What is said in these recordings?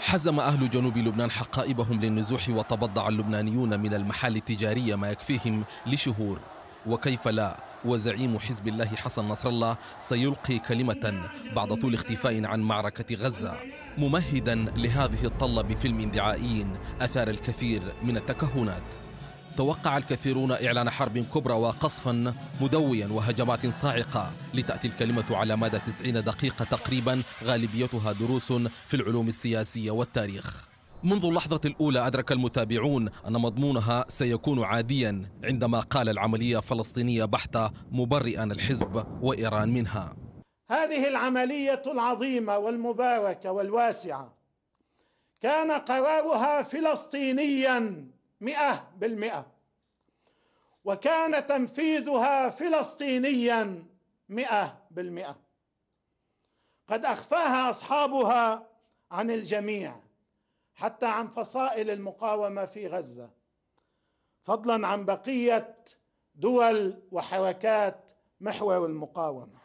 حزم أهل جنوب لبنان حقائبهم للنزوح وتبضع اللبنانيون من المحال التجارية ما يكفيهم لشهور وكيف لا وزعيم حزب الله حسن نصر الله سيلقي كلمة بعد طول اختفاء عن معركة غزة ممهدا لهذه الطلة بفيلم دعائي أثار الكثير من التكهنات توقع الكثيرون إعلان حرب كبرى وقصفا مدويا وهجمات صاعقة لتأتي الكلمة على مدى 90 دقيقة تقريبا غالبيتها دروس في العلوم السياسية والتاريخ منذ اللحظة الأولى أدرك المتابعون أن مضمونها سيكون عاديا عندما قال العملية فلسطينية بحتة مبرئا الحزب وإيران منها هذه العملية العظيمة والمباركة والواسعة كان قرارها فلسطينيا مئة بالمئة وكان تنفيذها فلسطينيا مئة بالمئة قد أخفاها أصحابها عن الجميع حتى عن فصائل المقاومة في غزة فضلا عن بقية دول وحركات محور المقاومة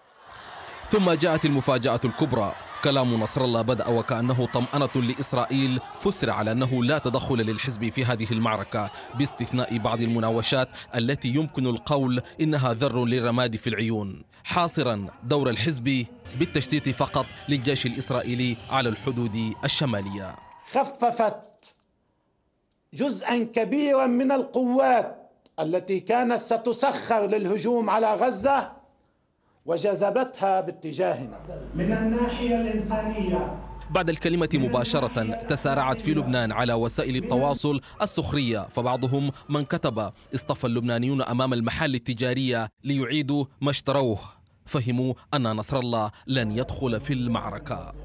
ثم جاءت المفاجأة الكبرى كلام نصر الله بدأ وكأنه طمأنة لإسرائيل فسر على أنه لا تدخل للحزب في هذه المعركة باستثناء بعض المناوشات التي يمكن القول إنها ذر للرماد في العيون حاصرا دور الحزب بالتشتيت فقط للجيش الإسرائيلي على الحدود الشمالية خففت جزءا كبيرا من القوات التي كانت ستسخر للهجوم على غزة وجذبتها باتجاهنا من الناحية الإنسانية بعد الكلمة مباشرة تسارعت في لبنان على وسائل التواصل السخرية فبعضهم من كتب اصطفى اللبنانيون أمام المحال التجارية ليعيدوا ما اشتروه فهموا أن نصر الله لن يدخل في المعركة